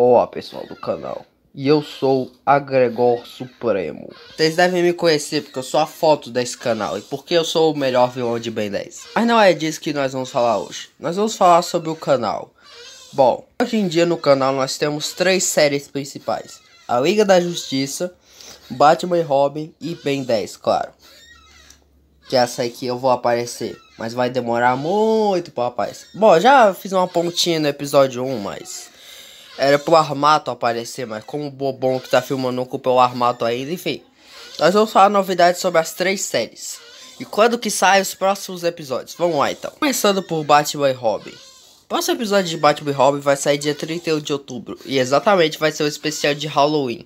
Olá pessoal do canal, e eu sou Agregor Supremo. Vocês devem me conhecer porque eu sou a foto desse canal e porque eu sou o melhor vilão de Ben 10. Mas não é disso que nós vamos falar hoje, nós vamos falar sobre o canal. Bom, hoje em dia no canal nós temos três séries principais, a Liga da Justiça, Batman e Robin e Ben 10, claro. Que é essa aqui eu vou aparecer. Mas vai demorar muito pro Bom, já fiz uma pontinha no episódio 1, mas era pro Armato aparecer, mas como o Bobão que tá filmando não culpa o Armato ainda, enfim. Nós vamos falar novidades sobre as três séries. E quando que saem os próximos episódios? Vamos lá então. Começando por Batman e Robin. O próximo episódio de Batman e Robin vai sair dia 31 de outubro. E exatamente vai ser o um especial de Halloween.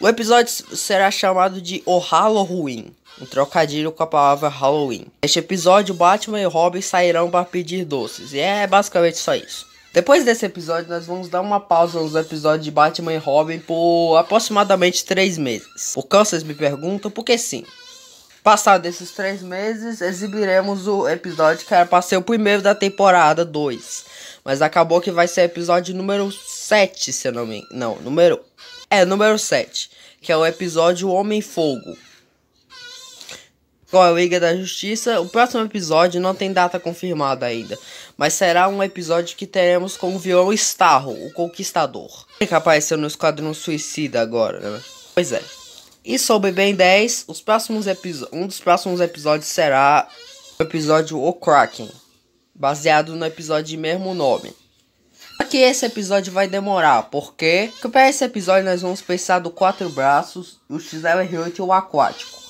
O episódio será chamado de O Halloween, um trocadilho com a palavra Halloween. Neste episódio, Batman e Robin sairão para pedir doces, e é basicamente só isso. Depois desse episódio, nós vamos dar uma pausa nos episódios de Batman e Robin por aproximadamente 3 meses. Por que vocês me perguntam? Porque sim. Passado esses 3 meses, exibiremos o episódio que era para ser o primeiro da temporada 2. Mas acabou que vai ser episódio número 7, se eu não me engano. Não, número. É, número 7. Que é o episódio Homem-Fogo com a Liga da Justiça. O próximo episódio não tem data confirmada ainda, mas será um episódio que teremos com o vilão Starro, o Conquistador. É que apareceu no Esquadrão Suicida agora, né? Pois é. E sobre Ben 10, os próximos um dos próximos episódios será o episódio O Kraken, baseado no episódio de mesmo nome. Só que esse episódio vai demorar, porque, porque para esse episódio nós vamos pensar do Quatro Braços, o XLR8 e o Aquático.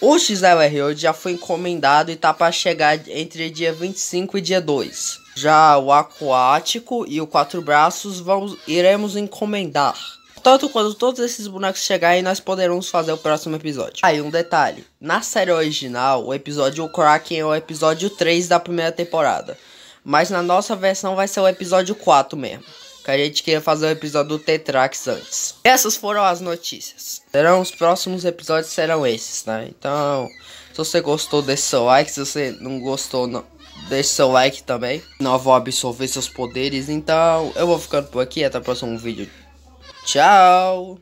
O XLR8 já foi encomendado e tá para chegar entre dia 25 e dia 2. Já o aquático e o quatro braços vamos, iremos encomendar. Tanto quando todos esses bonecos chegarem, nós poderemos fazer o próximo episódio. Aí, ah, um detalhe: na série original, o episódio Kraken é o episódio 3 da primeira temporada. Mas na nossa versão vai ser o episódio 4 mesmo que a gente queria fazer o episódio do Tetrax antes. Essas foram as notícias. Serão os próximos episódios serão esses, né? Então, se você gostou, deixe seu like. Se você não gostou, não, deixe seu like também. Não vou absorver seus poderes. Então, eu vou ficando por aqui. Até o próximo vídeo. Tchau!